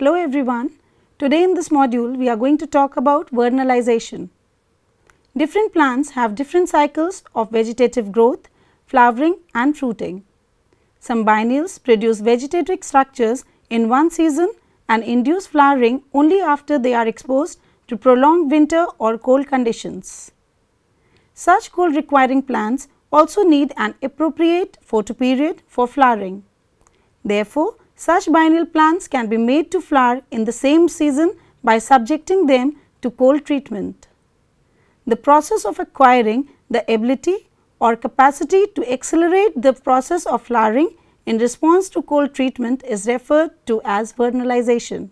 Hello everyone. Today in this module we are going to talk about vernalization. Different plants have different cycles of vegetative growth, flowering and fruiting. Some biennials produce vegetative structures in one season and induce flowering only after they are exposed to prolonged winter or cold conditions. Such cold requiring plants also need an appropriate photoperiod for flowering. Therefore, such biennial plants can be made to flower in the same season by subjecting them to cold treatment. The process of acquiring the ability or capacity to accelerate the process of flowering in response to cold treatment is referred to as vernalization.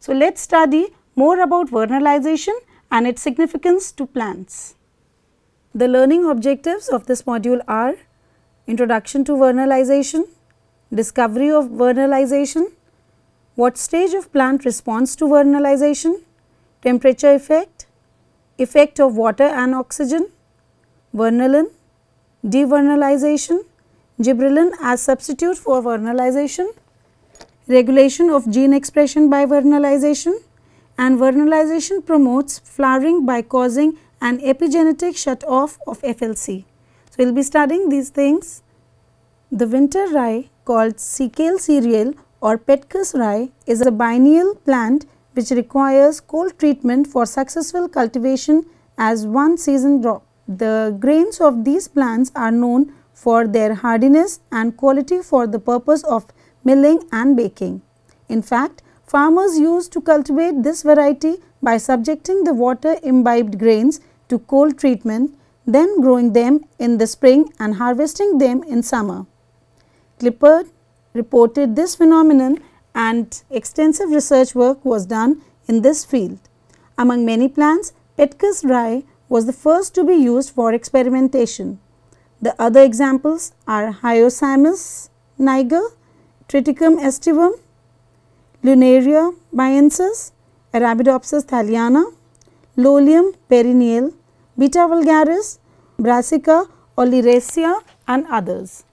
So, let us study more about vernalization and its significance to plants. The learning objectives of this module are Introduction to Vernalization Discovery of vernalization. What stage of plant responds to vernalization? Temperature effect, effect of water and oxygen, vernalin, devernalization, gibberellin as substitute for vernalization, regulation of gene expression by vernalization and vernalization promotes flowering by causing an epigenetic shut off of FLC. So, we will be studying these things. The winter rye called Sekale cereal or Petcus rye is a biennial plant which requires cold treatment for successful cultivation as one season crop. The grains of these plants are known for their hardiness and quality for the purpose of milling and baking. In fact, farmers used to cultivate this variety by subjecting the water imbibed grains to cold treatment, then growing them in the spring and harvesting them in summer. Clipper reported this phenomenon and extensive research work was done in this field. Among many plants, Petkus rye was the first to be used for experimentation. The other examples are Hyoscyamus niger, Triticum estivum, Lunaria biensis, Arabidopsis thaliana, Lolium perineal, Beta vulgaris, Brassica oleracea and others.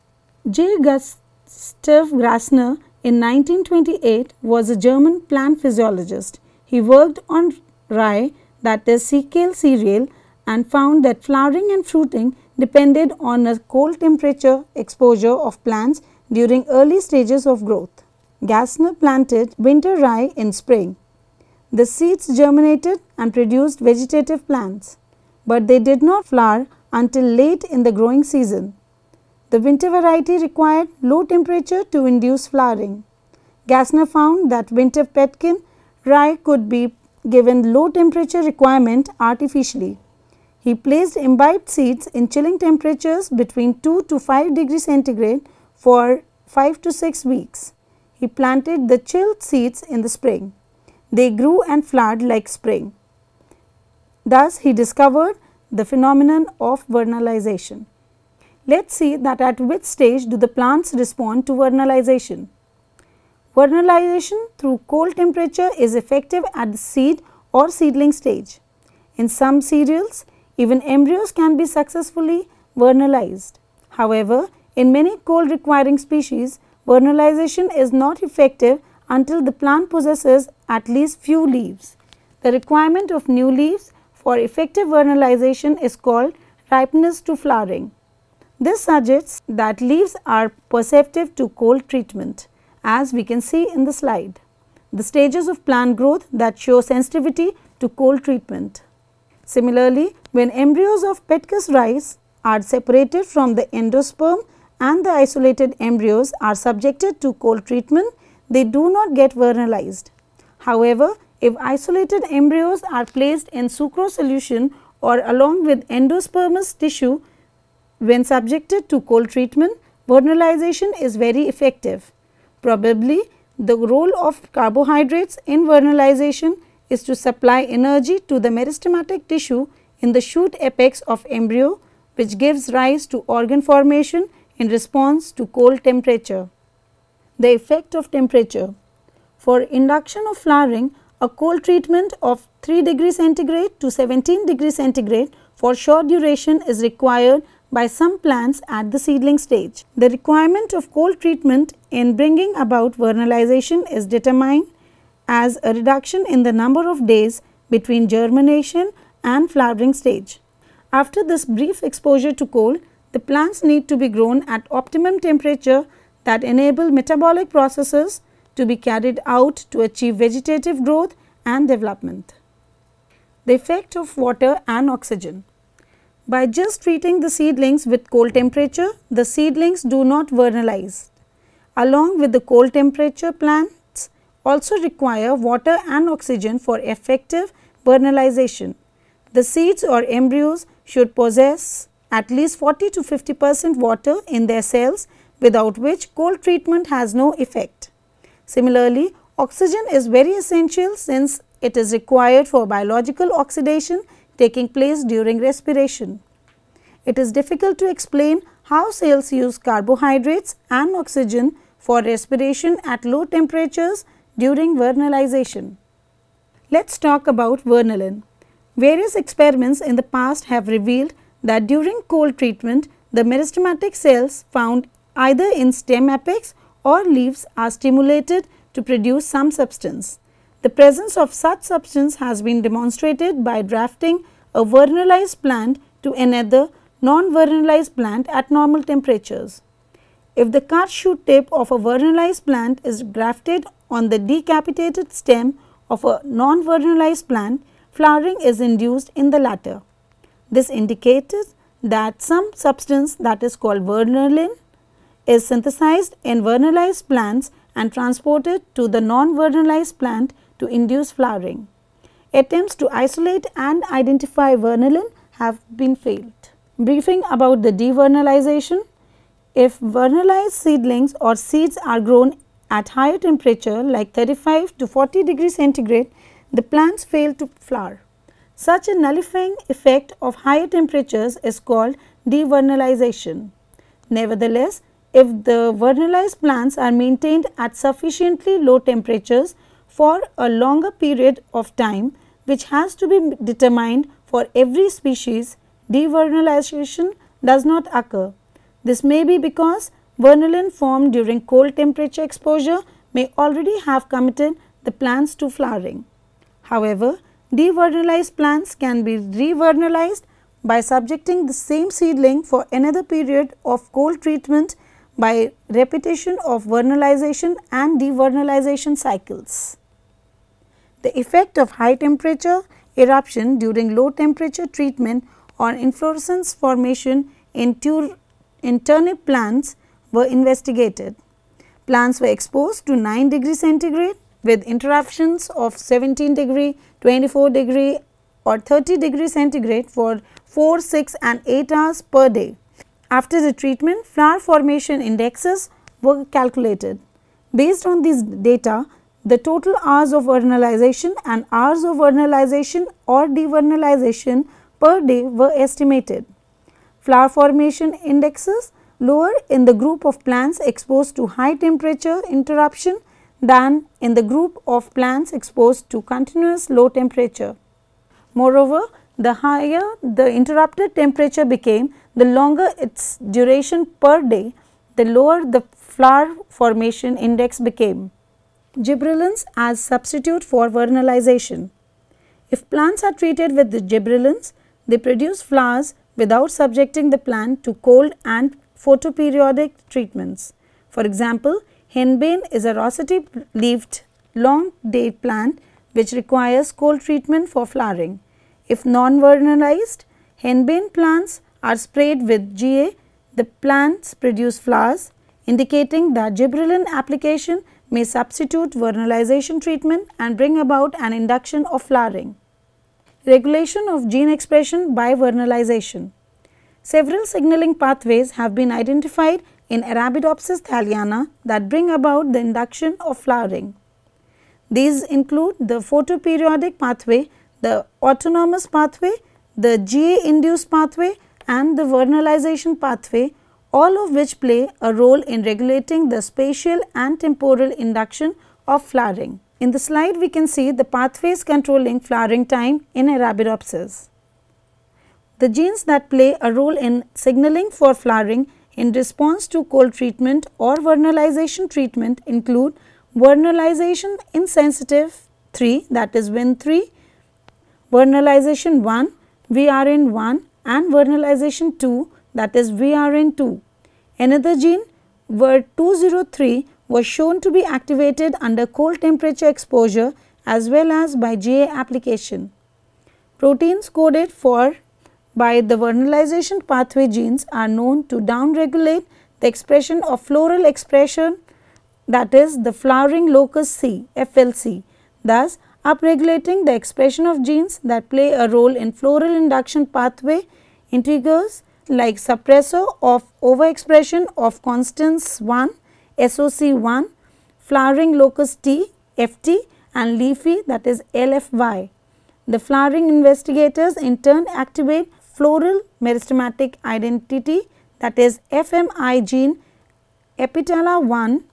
J. Gus Steve Grassner in 1928 was a German plant physiologist. He worked on rye that is cereal cereal and found that flowering and fruiting depended on a cold temperature exposure of plants during early stages of growth. Gassner planted winter rye in spring. The seeds germinated and produced vegetative plants, but they did not flower until late in the growing season. The winter variety required low temperature to induce flowering. Gassner found that winter petkin rye could be given low temperature requirement artificially. He placed imbibed seeds in chilling temperatures between 2 to 5 degree centigrade for 5 to 6 weeks. He planted the chilled seeds in the spring. They grew and flowered like spring. Thus, he discovered the phenomenon of vernalization. Let's see that at which stage do the plants respond to vernalization. Vernalization through cold temperature is effective at the seed or seedling stage. In some cereals, even embryos can be successfully vernalized. However, in many cold requiring species, vernalization is not effective until the plant possesses at least few leaves. The requirement of new leaves for effective vernalization is called ripeness to flowering. This suggests that leaves are perceptive to cold treatment as we can see in the slide. The stages of plant growth that show sensitivity to cold treatment. Similarly, when embryos of Petkus rice are separated from the endosperm and the isolated embryos are subjected to cold treatment, they do not get vernalized. However, if isolated embryos are placed in sucrose solution or along with endospermous tissue, when subjected to cold treatment, vernalization is very effective. Probably, the role of carbohydrates in vernalization is to supply energy to the meristematic tissue in the shoot apex of embryo which gives rise to organ formation in response to cold temperature. The effect of temperature For induction of flowering, a cold treatment of 3 degree centigrade to 17 degree centigrade for short duration is required by some plants at the seedling stage. The requirement of cold treatment in bringing about vernalization is determined as a reduction in the number of days between germination and flowering stage. After this brief exposure to cold, the plants need to be grown at optimum temperature that enable metabolic processes to be carried out to achieve vegetative growth and development. The effect of water and oxygen. By just treating the seedlings with cold temperature, the seedlings do not vernalize. Along with the cold temperature, plants also require water and oxygen for effective vernalization. The seeds or embryos should possess at least 40 to 50 percent water in their cells without which cold treatment has no effect. Similarly, oxygen is very essential since it is required for biological oxidation taking place during respiration. It is difficult to explain how cells use carbohydrates and oxygen for respiration at low temperatures during vernalization. Let's talk about vernalin. Various experiments in the past have revealed that during cold treatment, the meristematic cells found either in stem apex or leaves are stimulated to produce some substance. The presence of such substance has been demonstrated by drafting a vernalized plant to another non-vernalized plant at normal temperatures. If the cut shoot tip of a vernalized plant is grafted on the decapitated stem of a non-vernalized plant, flowering is induced in the latter. This indicates that some substance that is called vernalin is synthesized in vernalized plants and transported to the non-vernalized plant to induce flowering. Attempts to isolate and identify vernalin have been failed. Briefing about the devernalization. If vernalized seedlings or seeds are grown at higher temperature like 35 to 40 degrees centigrade, the plants fail to flower. Such a nullifying effect of higher temperatures is called devernalization. Nevertheless, if the vernalized plants are maintained at sufficiently low temperatures, for a longer period of time which has to be determined for every species, devernalization does not occur. This may be because vernalin formed during cold temperature exposure may already have committed the plants to flowering. However, devernalized plants can be revernalized by subjecting the same seedling for another period of cold treatment by repetition of vernalization and devernalization cycles. The effect of high temperature eruption during low temperature treatment on inflorescence formation in, tur in turnip plants were investigated. Plants were exposed to 9 degree centigrade with interruptions of 17 degree, 24 degree or 30 degree centigrade for 4, 6 and 8 hours per day. After the treatment, flower formation indexes were calculated. Based on these data, the total hours of vernalization and hours of vernalization or devernalization per day were estimated. Flower formation indexes lower in the group of plants exposed to high temperature interruption than in the group of plants exposed to continuous low temperature. Moreover, the higher the interrupted temperature became, the longer its duration per day, the lower the flower formation index became. Gibberellins as substitute for vernalization. If plants are treated with the gibberellins, they produce flowers without subjecting the plant to cold and photoperiodic treatments. For example, henbane is a rosette-leaved long-date plant which requires cold treatment for flowering. If non-vernalized, henbane plants are sprayed with GA. The plants produce flowers, indicating that gibberellin application may substitute vernalization treatment and bring about an induction of flowering. Regulation of gene expression by vernalization. Several signaling pathways have been identified in Arabidopsis thaliana that bring about the induction of flowering. These include the photoperiodic pathway, the autonomous pathway, the GA induced pathway and the vernalization pathway all of which play a role in regulating the spatial and temporal induction of flowering. In the slide, we can see the pathways controlling flowering time in Arabidopsis. The genes that play a role in signaling for flowering in response to cold treatment or vernalization treatment include vernalization insensitive 3 that is WIN3, vernalization 1, VRN1 and vernalization 2 that is VRN2. Another gene VERT203 was shown to be activated under cold temperature exposure as well as by GA application. Proteins coded for by the vernalization pathway genes are known to downregulate the expression of floral expression that is the flowering locus C FLC thus upregulating the expression of genes that play a role in floral induction pathway integers like suppressor of overexpression of constants 1, SOC1, flowering locus T, FT and leafy that is LFY. The flowering investigators in turn activate floral meristematic identity that is FMI gene epitala 1,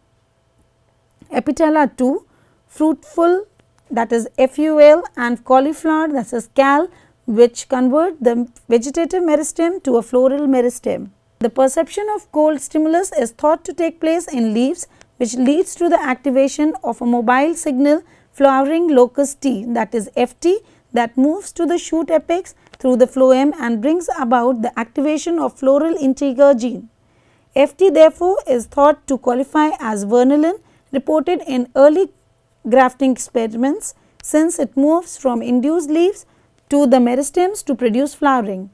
epitala 2, fruitful that is FUL and cauliflower that is CAL which convert the vegetative meristem to a floral meristem. The perception of cold stimulus is thought to take place in leaves which leads to the activation of a mobile signal flowering locus T that is FT that moves to the shoot apex through the phloem and brings about the activation of floral integer gene. FT therefore is thought to qualify as vernalin reported in early grafting experiments since it moves from induced leaves to the meristems to produce flowering.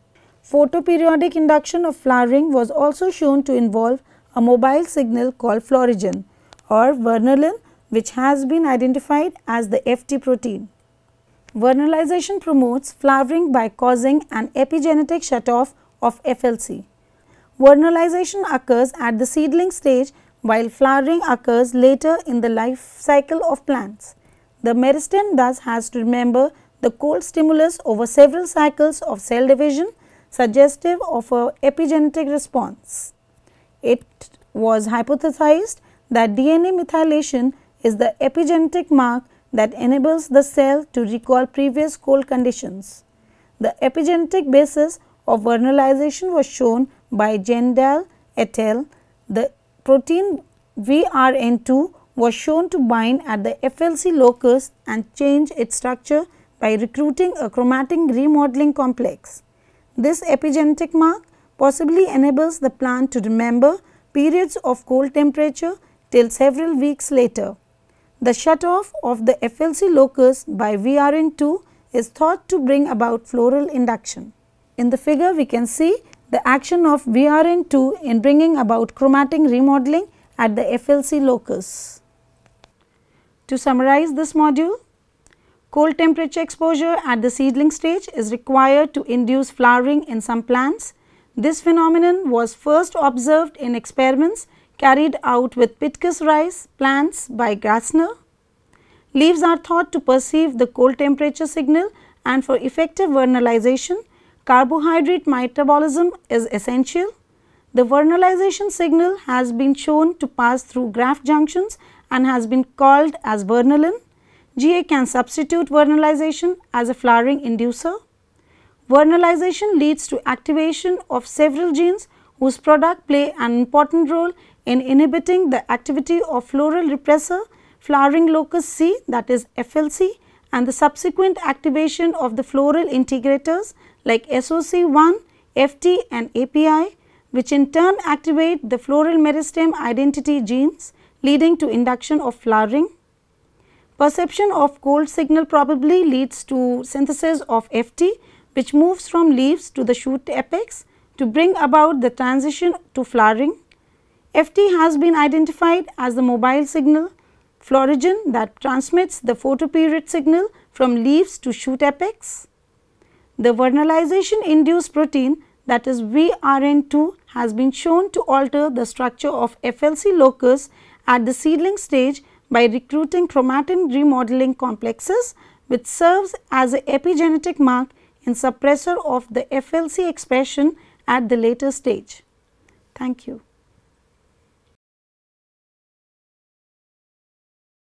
Photoperiodic induction of flowering was also shown to involve a mobile signal called florigen or vernalin which has been identified as the FT protein. Vernalization promotes flowering by causing an epigenetic shutoff of FLC. Vernalization occurs at the seedling stage while flowering occurs later in the life cycle of plants. The meristem thus has to remember the cold stimulus over several cycles of cell division suggestive of a epigenetic response. It was hypothesized that DNA methylation is the epigenetic mark that enables the cell to recall previous cold conditions. The epigenetic basis of vernalization was shown by Jendal et al. The protein VRN2 was shown to bind at the FLC locus and change its structure by recruiting a chromatin remodeling complex. This epigenetic mark possibly enables the plant to remember periods of cold temperature till several weeks later. The shut-off of the FLC locus by VRN2 is thought to bring about floral induction. In the figure we can see the action of VRN2 in bringing about chromatin remodeling at the FLC locus. To summarize this module, Cold temperature exposure at the seedling stage is required to induce flowering in some plants. This phenomenon was first observed in experiments carried out with Pitcus rice plants by Grassner. Leaves are thought to perceive the cold temperature signal and for effective vernalization, carbohydrate metabolism is essential. The vernalization signal has been shown to pass through graft junctions and has been called as vernalin. GA can substitute vernalization as a flowering inducer. Vernalization leads to activation of several genes whose product play an important role in inhibiting the activity of floral repressor flowering locus C that is FLC and the subsequent activation of the floral integrators like SOC1, FT and API which in turn activate the floral meristem identity genes leading to induction of flowering. Perception of cold signal probably leads to synthesis of FT which moves from leaves to the shoot apex to bring about the transition to flowering. FT has been identified as the mobile signal florigen that transmits the photoperiod signal from leaves to shoot apex. The vernalization induced protein that is VRN2 has been shown to alter the structure of FLC locus at the seedling stage by recruiting chromatin remodeling complexes which serves as an epigenetic mark in suppressor of the FLC expression at the later stage. Thank you.